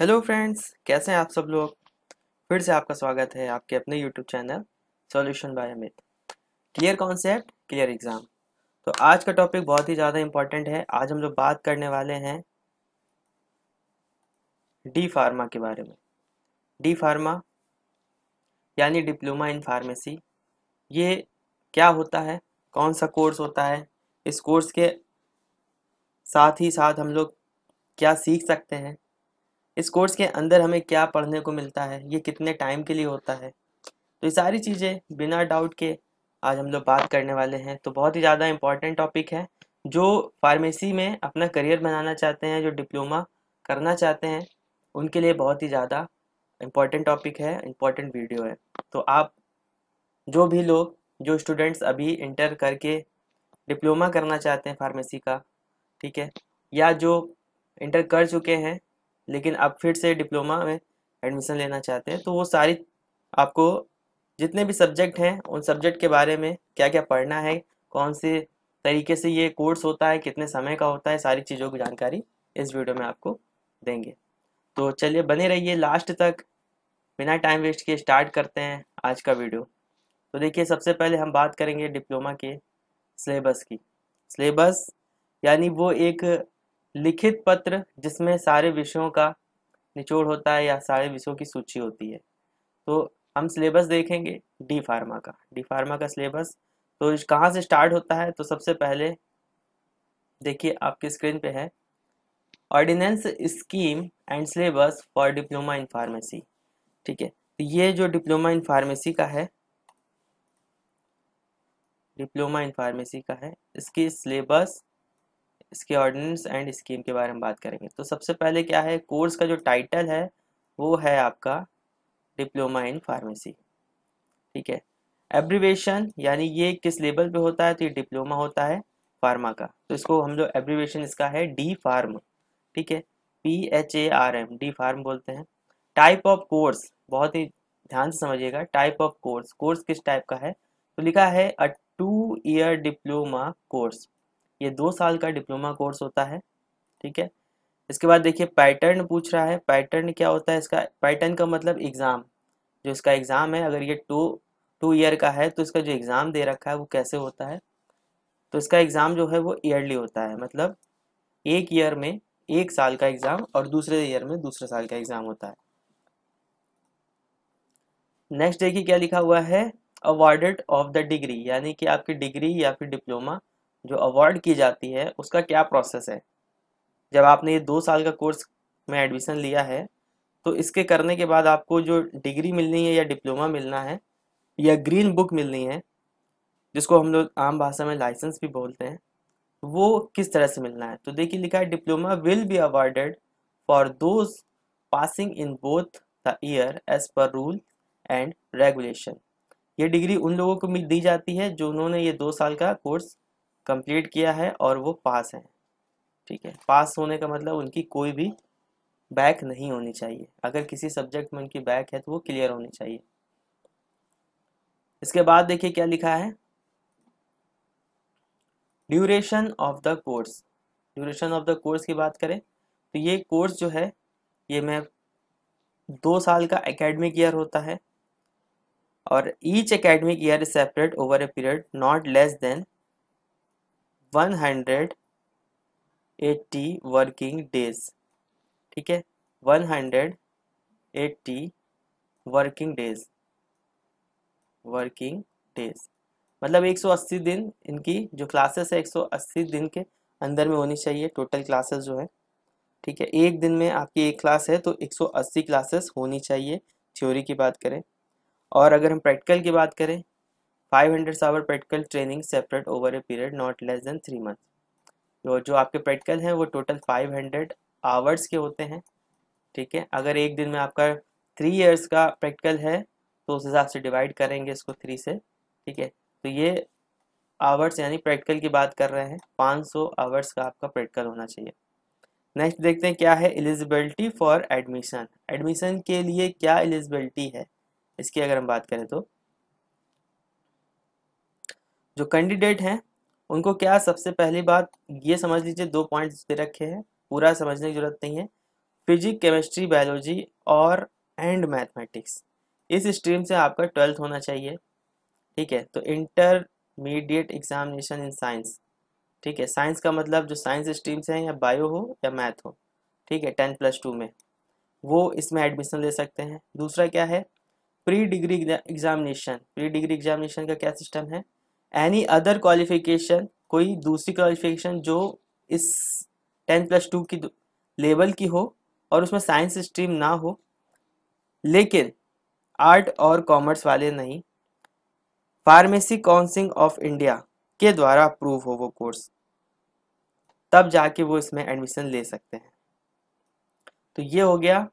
hello friends कैसे हैं आप सब लोग फिर से आपका स्वागत है आपके अपने YouTube channel solution by Amit clear concept clear exam तो आज का टॉपिक बहुत ही ज़्यादा इम्पॉर्टेंट है आज हम लोग बात करने वाले हैं डी फार्मा के बारे में डी फार्मा यानी डिप्लोमा इन फार्मेसी ये क्या होता है कौन सा कोर्स होता है इस कोर्स के साथ ही साथ हम लोग क्या सीख सकते हैं इस कोर्स के अंदर हमें क्या पढ़ने को मिलता है ये कितने टाइम के लिए होता है तो ये सारी चीज़ें बिना डाउट के आज हम लोग बात करने वाले हैं तो बहुत ही ज़्यादा इम्पॉर्टेंट टॉपिक है जो फार्मेसी में अपना करियर बनाना चाहते हैं जो डिप्लोमा करना चाहते हैं उनके लिए बहुत ही ज़्यादा इम्पॉर्टेंट टॉपिक है इम्पॉर्टेंट वीडियो है तो आप जो भी लोग जो स्टूडेंट्स अभी इंटर करके डिप्लोमा करना चाहते हैं फार्मेसी का ठीक है या जो इंटर कर चुके हैं लेकिन आप फिर से डिप्लोमा में एडमिशन लेना चाहते हैं तो वो सारी आपको जितने भी सब्जेक्ट हैं उन सब्जेक्ट के बारे में क्या क्या पढ़ना है कौन से तरीके से ये कोर्स होता है कितने समय का होता है सारी चीज़ों की जानकारी इस वीडियो में आपको देंगे तो चलिए बने रहिए लास्ट तक बिना टाइम वेस्ट किए स्टार्ट करते हैं आज का वीडियो तो देखिए सबसे पहले हम बात करेंगे डिप्लोमा के सिलेबस की सिलेबस यानी वो एक लिखित पत्र जिसमें सारे विषयों का निचोड़ होता है या सारे विषयों की सूची होती है तो हम सिलेबस देखेंगे डी फार्मा का डी फार्मा का सिलेबस तो कहाँ से स्टार्ट होता है तो सबसे पहले देखिए आपकी स्क्रीन पे है ordinance scheme and syllabus for diploma in pharmacy ठीक है तो ये जो डिप्लोमा इन फार्मेसी का है डिप्लोमा इन फार्मेसी का है इसकी सिलेबस इसके ऑर्डिनेंस एंड स्कीम के बारे में बात करेंगे तो सबसे पहले क्या है कोर्स का जो टाइटल है वो है आपका डिप्लोमा इन फार्मेसी ठीक है एब्रीवेशन यानी ये किस लेवल पे होता है तो ये डिप्लोमा होता है फार्मा का तो इसको हम लोग एब्रीवेशन इसका है डी फार्म ठीक है P H A R M D pharm बोलते हैं टाइप ऑफ कोर्स बहुत ही ध्यान से समझिएगा टाइप ऑफ कोर्स कोर्स किस टाइप का है तो लिखा है a two year diploma course ये दो साल का डिप्लोमा कोर्स होता है ठीक है इसके बाद देखिए पैटर्न पूछ रहा है पैटर्न क्या होता है इसका पैटर्न का मतलब एग्ज़ाम जो इसका एग्ज़ाम है अगर ये टू टू ईयर का है तो इसका जो एग्ज़ाम दे रखा है वो कैसे होता है तो इसका एग्ज़ाम जो है वो ईयरली होता है मतलब एक ईयर में एक साल का एग्ज़ाम और दूसरे ईयर में दूसरे साल का एग्ज़ाम होता है नेक्स्ट देखिए क्या लिखा हुआ है अवार्डेड ऑफ द डिग्री यानी कि आपकी डिग्री या फिर डिप्लोमा जो अवार्ड की जाती है उसका क्या प्रोसेस है जब आपने ये दो साल का कोर्स में एडमिशन लिया है तो इसके करने के बाद आपको जो डिग्री मिलनी है या डिप्लोमा मिलना है या ग्रीन बुक मिलनी है जिसको हम लोग आम भाषा में लाइसेंस भी बोलते हैं वो किस तरह से मिलना है तो देखिए लिखा है diploma will be awarded for those passing in both the year as per rule and regulation ये डिग्री उन लोगों को दी जाती है जो उन्होंने ये दो साल का कोर्स कंप्लीट किया है और वो पास हैं ठीक है पास होने का मतलब उनकी कोई भी बैक नहीं होनी चाहिए अगर किसी सब्जेक्ट में उनकी बैक है तो वो क्लियर होनी चाहिए इसके बाद देखिए क्या लिखा है duration of the course duration of the course की बात करें तो ये कोर्स जो है ये मैं दो साल का एकेडमिक ईयर होता है और each academic year is separate over a period not less than 180 working days ठीक है 180 वर्किंग डेज वर्किंग डेज मतलब 180 दिन इनकी जो क्लासेस है 180 दिन के अंदर में होनी चाहिए टोटल क्लासेस जो है ठीक है एक दिन में आपकी एक क्लास है तो 180 क्लासेस होनी चाहिए थ्योरी की बात करें और अगर हम प्रैक्टिकल की बात करें 500 hour practical training separate over a period not less than three month तो जो आपके प्रैक्टिकल हैं वो टोटल 500 आवर्स के होते हैं ठीक है अगर एक दिन में आपका थ्री ईयर्स का प्रैक्टिकल है तो उस हिसाब से डिवाइड करेंगे इसको थ्री से ठीक है तो ये आवर्स यानी प्रैक्टिकल की बात कर रहे हैं 500 आवर्स का आपका प्रैक्टिकल होना चाहिए नेक्स्ट देखते हैं क्या है एलिजिबिलिटी फॉर एडमिशन एडमिशन के लिए क्या एलिजिबिलिटी है इसकी अगर हम बात करें तो जो कैंडिडेट हैं उनको क्या सबसे पहली बात ये समझ लीजिए दो पॉइंट दे रखे हैं पूरा समझने की जरूरत नहीं है फिजिक केमिस्ट्री बायोलॉजी और एंड मैथमेटिक्स इस स्ट्रीम से आपका ट्वेल्थ होना चाहिए ठीक है तो इंटरमीडिएट एग्जामिनेशन इन साइंस ठीक है साइंस का मतलब जो साइंस स्ट्रीम्स हैं या बायो हो या मैथ हो ठीक है टेन प्लस टू में वो इसमें एडमिशन ले सकते हैं दूसरा क्या है pre degree examination pre degree examination का क्या सिस्टम है एनी अदर क्वालिफिकेशन कोई दूसरी क्वालिफिकेशन जो इस टेन प्लस टू की लेवल की हो और उसमें साइंस स्ट्रीम ना हो लेकिन आर्ट और कॉमर्स वाले नहीं फार्मेसी काउंसिल ऑफ इंडिया के द्वारा अप्रूव हो वो कोर्स तब जाके वो इसमें एडमिशन ले सकते हैं तो ये हो गया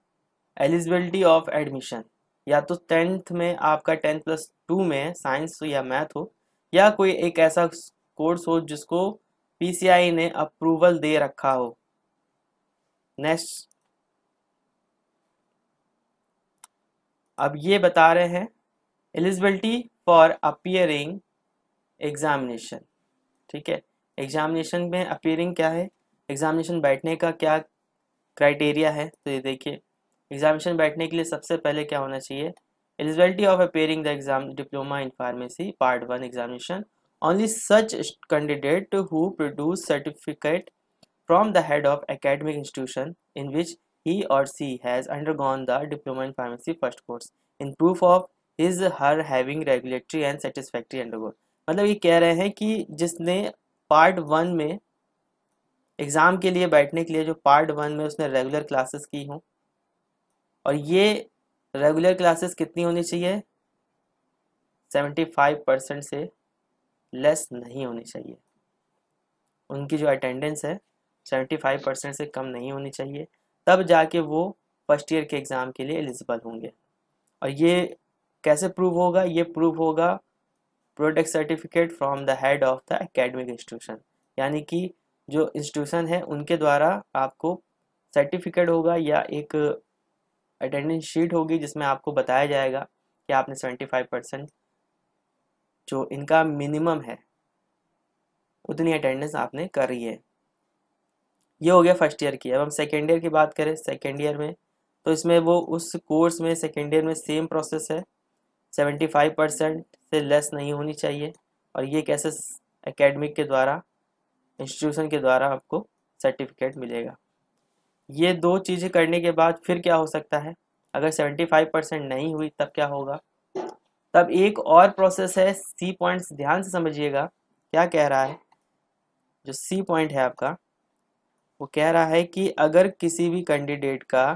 एलिजिबिलिटी ऑफ एडमिशन या तो टेंथ में आपका टेंथ प्लस टू में साइंस या मैथ हो या कोई एक ऐसा कोर्स हो जिसको पीसीआई ने अप्रूवल दे रखा हो नेक्स्ट अब ये बता रहे हैं एलिजिबिलिटी फॉर अपियरिंग एग्जामिनेशन ठीक है एग्जामिनेशन में अपियरिंग क्या है एग्जामिनेशन बैठने का क्या क्राइटेरिया है तो ये देखिए एग्जामिनेशन बैठने के लिए सबसे पहले क्या होना चाहिए Eligibility of appearing the exam diploma in pharmacy part 1 examination only such candidate who produce certificate from the head of academic institution in which he or she has undergone the diploma in pharmacy first course in proof of his her having regulatory and satisfactory undergone मतलब ये कह रहे हैं कि जिसने part one में exam के लिए बैठने के लिए जो पार्ट वन में उसने रेगुलर क्लासेस की हो और ये रेगुलर क्लासेस कितनी होनी चाहिए सेवेंटी फाइव परसेंट से लेस नहीं होनी चाहिए उनकी जो अटेंडेंस है सेवेंटी फाइव परसेंट से कम नहीं होनी चाहिए तब जाके वो फर्स्ट ईयर के एग्ज़ाम के लिए एलिजिबल होंगे और ये कैसे प्रूव होगा ये प्रूव होगा product certificate from the head of the academic institution यानी कि जो इंस्टीट्यूशन है उनके द्वारा आपको सर्टिफिकेट होगा या एक अटेंडेंस शीट होगी जिसमें आपको बताया जाएगा कि आपने सेवेंटी फाइव परसेंट जो इनका मिनिमम है उतनी अटेंडेंस आपने करी है ये हो गया फर्स्ट ईयर की अब हम सेकेंड ईयर की बात करें सेकेंड ईयर में तो इसमें वो उस कोर्स में सेकेंड ईयर में सेम प्रोसेस है सेवेंटी फाइव परसेंट से लेस नहीं होनी चाहिए और ये कैसे एकेडमिक के द्वारा इंस्टीट्यूशन के द्वारा आपको सर्टिफिकेट मिलेगा ये दो चीज़ें करने के बाद फिर क्या हो सकता है अगर 75 परसेंट नहीं हुई तब क्या होगा तब एक और प्रोसेस है सी पॉइंट्स ध्यान से समझिएगा क्या कह रहा है जो सी पॉइंट है आपका वो कह रहा है कि अगर किसी भी कैंडिडेट का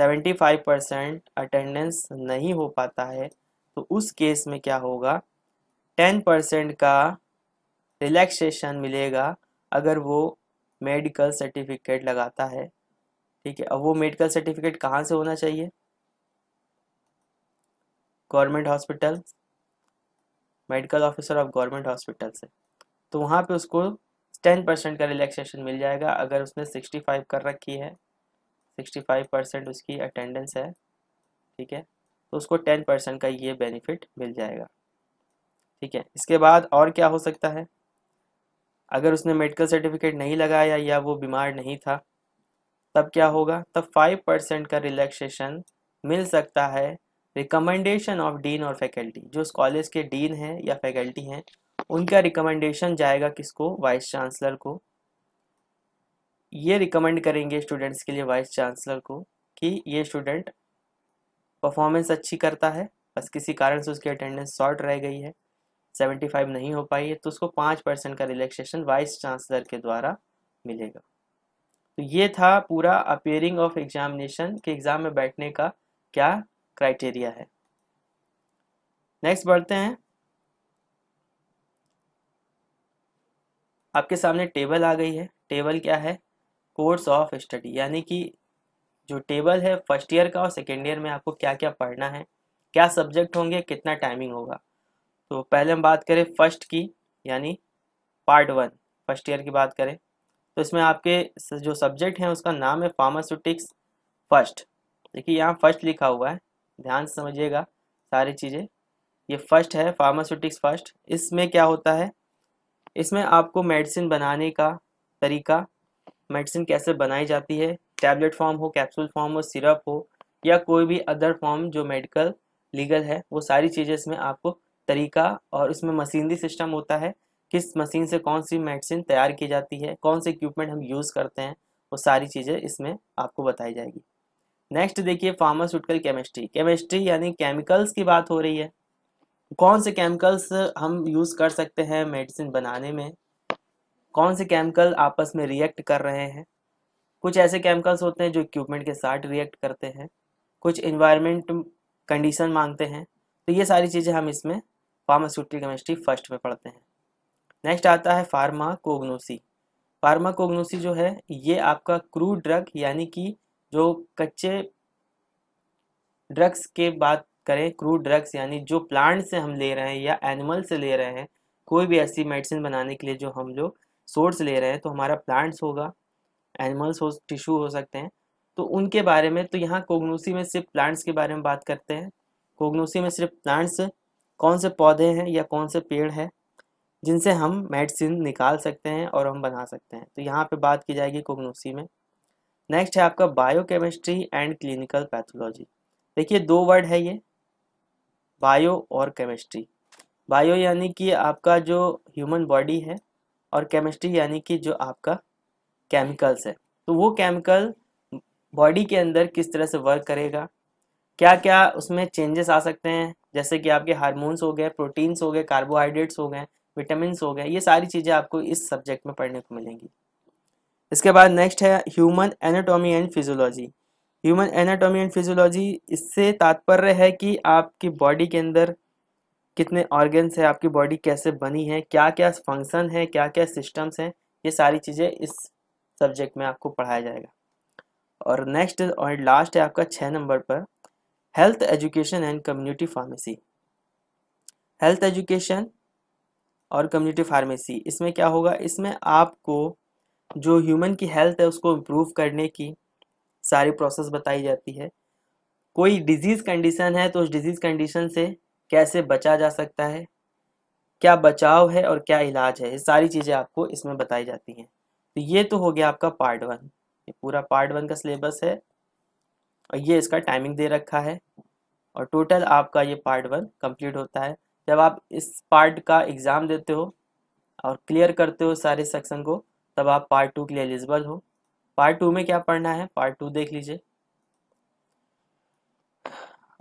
75 परसेंट अटेंडेंस नहीं हो पाता है तो उस केस में क्या होगा 10 परसेंट का रिलैक्सेशन मिलेगा अगर वो मेडिकल सर्टिफिकेट लगाता है ठीक है अब वो मेडिकल सर्टिफिकेट कहाँ से होना चाहिए government hospital medical officer of government hospital से तो वहाँ पे उसको टेन परसेंट का रिलैक्सेशन मिल जाएगा अगर उसने सिक्सटी फाइव कर रखी है सिक्सटी फाइव परसेंट उसकी अटेंडेंस है ठीक है तो उसको टेन परसेंट का ये बेनिफिट मिल जाएगा ठीक है इसके बाद और क्या हो सकता है अगर उसने मेडिकल सर्टिफिकेट नहीं लगाया या वो बीमार नहीं था तब क्या होगा तब फाइव परसेंट का रिलैक्सेशन मिल सकता है रिकमेंडेशन ऑफ डीन और फैकल्टी जो उस कॉलेज के डीन हैं या फैकल्टी हैं उनका रिकमेंडेशन जाएगा किसको वाइस चांसलर को ये रिकमेंड करेंगे स्टूडेंट्स के लिए वाइस चांसलर को कि ये स्टूडेंट परफॉर्मेंस अच्छी करता है बस किसी कारण से उसकी अटेंडेंस शॉर्ट रह गई है 75 नहीं हो पाई है तो उसको 5 परसेंट का रिलैक्सेशन वाइस चांसलर के द्वारा मिलेगा तो ये था पूरा अपेयरिंग ऑफ एग्जामिनेशन के एग्ज़ाम में बैठने का क्या क्राइटेरिया है नेक्स्ट बढ़ते हैं आपके सामने टेबल आ गई है टेबल क्या है कोर्स ऑफ स्टडी यानी कि जो टेबल है फर्स्ट ईयर का और सेकेंड ईयर में आपको क्या क्या पढ़ना है क्या सब्जेक्ट होंगे कितना टाइमिंग होगा तो पहले हम बात करें फर्स्ट की यानी पार्ट वन फर्स्ट ईयर की बात करें तो इसमें आपके जो सब्जेक्ट हैं उसका नाम है फार्मास्यूटिक्स फर्स्ट देखिए यहाँ फर्स्ट लिखा हुआ है ध्यान से समझिएगा सारी चीज़ें ये फर्स्ट है फार्मास्यूटिक्स फर्स्ट इसमें क्या होता है इसमें आपको मेडिसिन बनाने का तरीका मेडिसिन कैसे बनाई जाती है टैबलेट फॉर्म हो कैप्सूल फॉर्म हो सिरप हो या कोई भी अदर फॉर्म जो मेडिकल लीगल है वो सारी चीज़ें इसमें आपको तरीका और उसमें मशीनरी सिस्टम होता है किस मशीन से कौन सी मेडिसिन तैयार की जाती है कौन से इक्विपमेंट हम यूज़ करते हैं वो सारी चीज़ें इसमें आपको बताई जाएगी नेक्स्ट देखिए फार्मास्यूटिकल केमिस्ट्री केमिस्ट्री यानी केमिकल्स की बात हो रही है कौन से केमिकल्स हम यूज़ कर सकते हैं मेडिसिन बनाने में कौन से केमिकल आपस में रिएक्ट कर रहे हैं कुछ ऐसे केमिकल्स होते हैं जो इक्विपमेंट के साथ रिएक्ट करते हैं कुछ इन्वायरमेंट कंडीशन मांगते हैं तो ये सारी चीज़ें हम इसमें फार्मास्यूटिकल केमिस्ट्री फर्स्ट में पढ़ते हैं नेक्स्ट आता है फार्माकोग्नोसी फार्माकोग्नोसी जो है ये आपका क्रूड ड्रग यानी कि जो कच्चे ड्रग्स के बात करें क्रूड ड्रग्स यानी जो प्लांट से हम ले रहे हैं या एनिमल से ले रहे हैं कोई भी ऐसी मेडिसिन बनाने के लिए जो हम लोग सोर्स ले रहे हैं तो हमारा प्लांट्स होगा एनिमल्स हो टिश्यू हो सकते हैं तो उनके बारे में तो यहाँ कोग्नोसी में सिर्फ प्लांट्स के बारे में बात करते हैं कोग्नोसी में सिर्फ प्लांट्स कौन से पौधे हैं या कौन से पेड़ है जिनसे हम मेडिसिन निकाल सकते हैं और हम बना सकते हैं तो यहाँ पे बात की जाएगी कोग्नोसी में नेक्स्ट है आपका बायोकेमिस्ट्री एंड क्लिनिकल पैथोलॉजी देखिए दो वर्ड है ये बायो और केमिस्ट्री बायो यानी कि आपका जो ह्यूमन बॉडी है और केमिस्ट्री यानी कि जो आपका केमिकल्स है तो वो केमिकल बॉडी के अंदर किस तरह से वर्क करेगा क्या क्या उसमें चेंजेस आ सकते हैं जैसे कि आपके हारमोन्स हो गए प्रोटीन्स हो गए कार्बोहाइड्रेट्स हो गए विटामिन हो गए ये सारी चीज़ें आपको इस सब्जेक्ट में पढ़ने को मिलेंगी इसके बाद नेक्स्ट है human anatomy and physiology human anatomy and physiology इससे तात्पर्य है कि आपकी बॉडी के अंदर कितने ऑर्गन्स हैं आपकी बॉडी कैसे बनी है क्या क्या फंक्शन है क्या क्या सिस्टम्स हैं ये सारी चीज़ें इस सब्जेक्ट में आपको पढ़ाया जाएगा और नेक्स्ट और लास्ट है आपका छः नंबर पर health education and community pharmacy health education और कम्युनिटी फार्मेसी इसमें क्या होगा इसमें आपको जो ह्यूमन की हेल्थ है उसको इम्प्रूव करने की सारी प्रोसेस बताई जाती है कोई डिजीज़ कंडीशन है तो उस डिजीज़ कंडीशन से कैसे बचा जा सकता है क्या बचाव है और क्या इलाज है ये सारी चीज़ें आपको इसमें बताई जाती हैं तो ये तो हो गया आपका पार्ट वन ये पूरा पार्ट वन का सिलेबस है और ये इसका टाइमिंग दे रखा है और टोटल आपका ये पार्ट वन कंप्लीट होता है जब आप इस पार्ट का एग्ज़ाम देते हो और क्लियर करते हो सारे सेक्शन को तब आप पार्ट टू के लिए एलिजिबल हो पार्ट टू में क्या पढ़ना है पार्ट टू देख लीजिए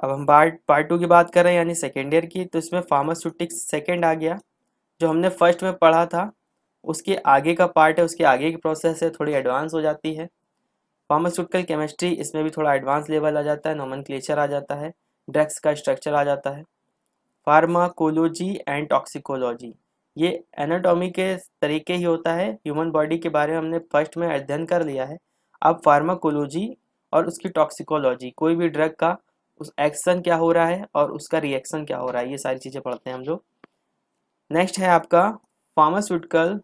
अब हम पार्ट पार्ट टू की बात कर रहे हैं यानी सेकेंड ईयर की तो इसमें फार्मास्यूटिक्स सेकेंड आ गया जो हमने फर्स्ट में पढ़ा था उसके आगे का पार्ट है उसके आगे की प्रोसेस है थोड़ी एडवांस हो जाती है फार्मास्यूटिकल केमिस्ट्री इसमें भी थोड़ा एडवांस लेवल आ जाता है नॉमन आ जाता है ड्रग्स का स्ट्रक्चर आ जाता है फार्माकोलॉजी एंड टॉक्सिकोलॉजी ये एनाटॉमी के तरीके ही होता है ह्यूमन बॉडी के बारे में हमने फर्स्ट में अध्ययन कर लिया है अब फार्माकोलॉजी और उसकी टॉक्सिकोलॉजी कोई भी ड्रग का उस एक्शन क्या हो रहा है और उसका रिएक्शन क्या हो रहा है ये सारी चीज़ें पढ़ते हैं हम लोग नेक्स्ट है आपका फार्मास्यूटिकल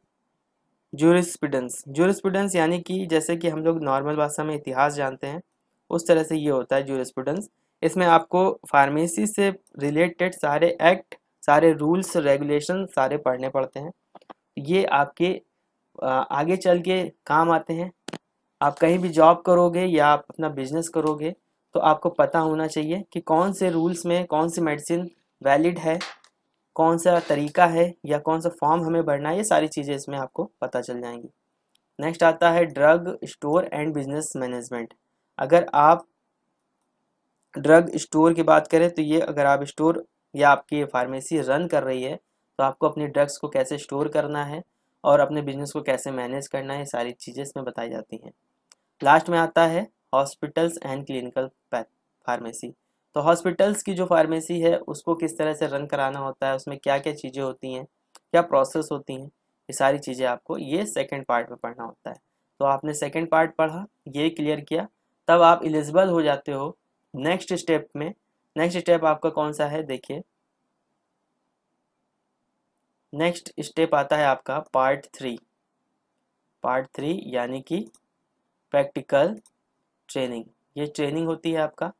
जूरिस्पिडेंस जूरिस्पिडेंस यानी कि जैसे कि हम लोग नॉर्मल भाषा में इतिहास जानते हैं उस तरह से ये होता है जूरिस्पिडेंस इसमें आपको फार्मेसी से रिलेटेड सारे एक्ट सारे रूल्स रेगुलेशन सारे पढ़ने पड़ते हैं ये आपके आगे चल के काम आते हैं आप कहीं भी जॉब करोगे या आप अपना बिजनेस करोगे तो आपको पता होना चाहिए कि कौन से रूल्स में कौन सी मेडिसिन वैलिड है कौन सा तरीका है या कौन सा फॉर्म हमें भरना है ये सारी चीज़ें इसमें आपको पता चल जाएंगी नेक्स्ट आता है drug store and business management अगर आप ड्रग स्टोर की बात करें तो ये अगर आप स्टोर या आपकी फार्मेसी रन कर रही है तो आपको अपनी ड्रग्स को कैसे स्टोर करना है और अपने बिजनेस को कैसे मैनेज करना है सारी चीज़ें इसमें बताई जाती हैं लास्ट में आता है हॉस्पिटल्स एंड क्लिनिकल फार्मेसी तो हॉस्पिटल्स की जो फार्मेसी है उसको किस तरह से रन कराना होता है उसमें क्या क्या चीज़ें होती हैं क्या प्रोसेस होती हैं ये सारी चीज़ें आपको ये सेकेंड पार्ट में पढ़ना होता है तो आपने सेकेंड पार्ट पढ़ा ये क्लियर किया तब आप एलिजिबल हो जाते हो नेक्स्ट स्टेप में नेक्स्ट स्टेप आपका कौन सा है देखिए नेक्स्ट स्टेप आता है आपका पार्ट थ्री पार्ट थ्री यानी कि प्रैक्टिकल ट्रेनिंग ये ट्रेनिंग होती है आपका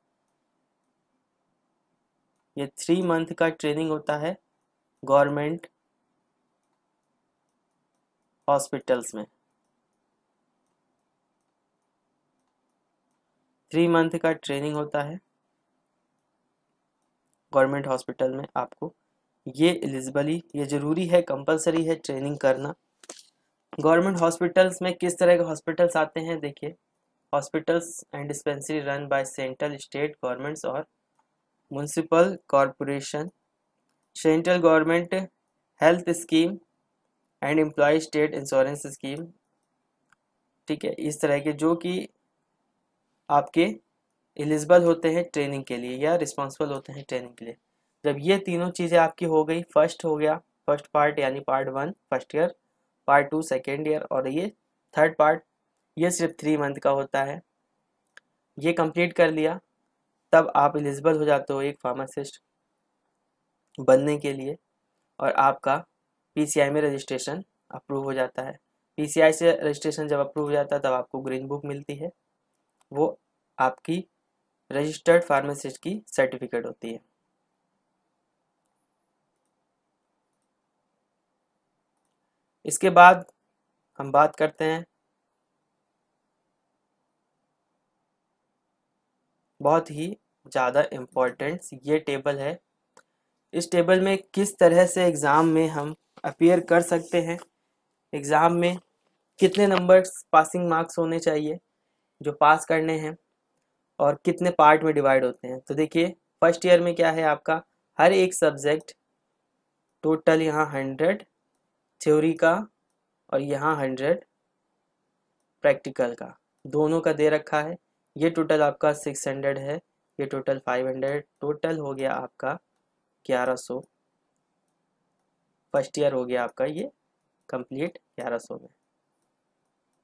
ये थ्री मंथ का ट्रेनिंग होता है गवर्नमेंट हॉस्पिटल्स में थ्री मंथ का ट्रेनिंग होता है गवर्नमेंट हॉस्पिटल में आपको ये एलिजिबली ये ज़रूरी है कंपलसरी है ट्रेनिंग करना गवर्नमेंट हॉस्पिटल्स में किस तरह के हॉस्पिटल्स आते हैं देखिए hospitals and dispensary run by central state governments और municipal corporation central government health scheme and employ state insurance scheme ठीक है इस तरह के जो कि आपके एलिजिबल होते हैं ट्रेनिंग के लिए या रिस्पॉन्सिबल होते हैं ट्रेनिंग के लिए जब ये तीनों चीज़ें आपकी हो गई फर्स्ट हो गया फर्स्ट पार्ट यानी part one first year part two second year और ये थर्ड पार्ट ये सिर्फ थ्री मंथ का होता है ये कंप्लीट कर लिया तब आप एलिजिबल हो जाते हो एक फार्मासिस्ट बनने के लिए और आपका पीसीआई में रजिस्ट्रेशन अप्रूव हो जाता है पीसीआई से रजिस्ट्रेशन जब अप्रूव हो जाता है तब आपको ग्रीन बुक मिलती है वो आपकी रजिस्टर्ड फार्मासिस्ट की सर्टिफिकेट होती है इसके बाद हम बात करते हैं बहुत ही ज़्यादा इम्पोर्टेंट ये टेबल है इस टेबल में किस तरह से एग्ज़ाम में हम अपीयर कर सकते हैं एग्ज़ाम में कितने नंबर्स पासिंग मार्क्स होने चाहिए जो पास करने हैं और कितने पार्ट में डिवाइड होते हैं तो देखिए फर्स्ट ईयर में क्या है आपका हर एक सब्जेक्ट टोटल यहाँ हंड्रेड थ्योरी का और यहाँ हंड्रेड प्रैक्टिकल का दोनों का दे रखा है ये टोटल आपका सिक्स हंड्रेड है ये टोटल फाइव हंड्रेड टोटल हो गया आपका ग्यारह सौ फर्स्ट ईयर हो गया आपका ये कंप्लीट ग्यारह सौ में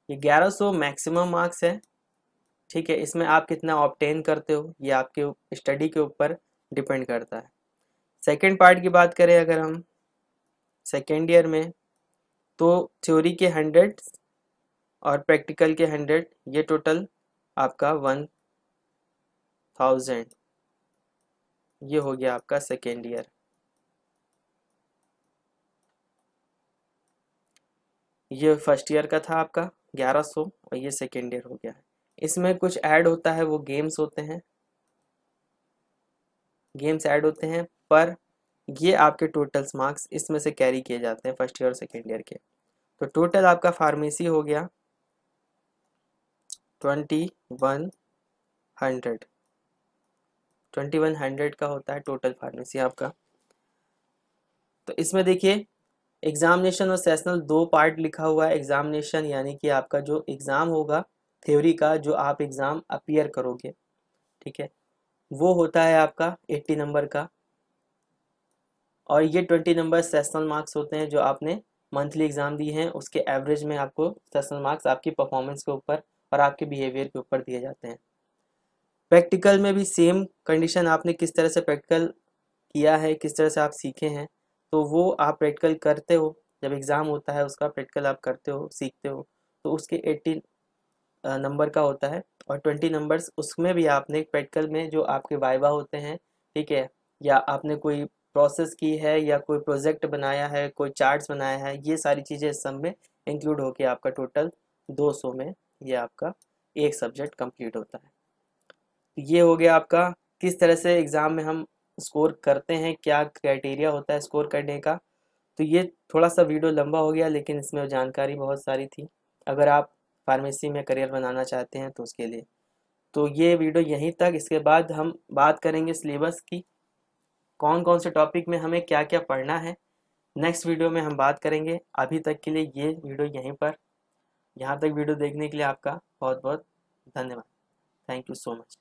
ये ग्यारह सौ मैक्सिमम मार्क्स है ठीक है इसमें आप कितना ऑप्टेन करते हो ये आपके स्टडी के ऊपर डिपेंड करता है सेकेंड पार्ट की बात करें अगर हम सेकेंड ईयर में तो थ्योरी के हंड्रेड और प्रैक्टिकल के हंड्रेड ये टोटल आपका वन थाउजेंड ये हो गया आपका सेकेंड ईयर ये फर्स्ट ईयर का था आपका ग्यारह सौ और ये सेकेंड ईयर हो गया इसमें कुछ ऐड होता है वो गेम्स होते हैं गेम्स ऐड होते हैं पर ये आपके टोटल्स मार्क्स इसमें से कैरी किए जाते हैं फर्स्ट ईयर और सेकेंड ईयर के तो टोटल आपका फार्मेसी हो गया twenty one hundred twenty one hundred का होता है टोटल फार्मेसी आपका तो इसमें देखिए एग्जामिनेशन और सेशनल दो पार्ट लिखा हुआ है एग्जामिनेशन यानी कि आपका जो एग्ज़ाम होगा थ्योरी का जो आप एग्ज़ाम अपियर करोगे ठीक है वो होता है आपका एट्टी नंबर का और ये ट्वेंटी नंबर सेशनल मार्क्स होते हैं जो आपने मंथली एग्ज़ाम दी हैं उसके एवरेज में आपको सेशनल मार्क्स आपकी परफॉर्मेंस के ऊपर और आपके बिहेवियर के ऊपर दिए जाते हैं प्रैक्टिकल में भी सेम कंडीशन आपने किस तरह से प्रैक्टिकल किया है किस तरह से आप सीखे हैं तो वो आप प्रैक्टिकल करते हो जब एग्ज़ाम होता है उसका प्रैक्टिकल आप करते हो सीखते हो तो उसके एट्टी नंबर का होता है और ट्वेंटी नंबर्स उसमें भी आपने प्रैक्टिकल में जो आपके वाइवा होते हैं ठीक है या आपने कोई प्रोसेस की है या कोई प्रोजेक्ट बनाया है कोई चार्ट्स बनाया है ये सारी चीज़ें इस सब में इंक्लूड होकर आपका टोटल 200 में ये आपका एक सब्जेक्ट कंप्लीट होता है तो ये हो गया आपका किस तरह से एग्ज़ाम में हम स्कोर करते हैं क्या क्राइटेरिया होता है स्कोर करने का तो ये थोड़ा सा वीडियो लंबा हो गया लेकिन इसमें जानकारी बहुत सारी थी अगर आप फार्मेसी में करियर बनाना चाहते हैं तो उसके लिए तो ये वीडियो यहीं तक इसके बाद हम बात करेंगे सिलेबस की कौन कौन से टॉपिक में हमें क्या क्या पढ़ना है नेक्स्ट वीडियो में हम बात करेंगे अभी तक के लिए ये वीडियो यहीं पर यहाँ तक वीडियो देखने के लिए आपका बहुत बहुत धन्यवाद थैंक यू सो मच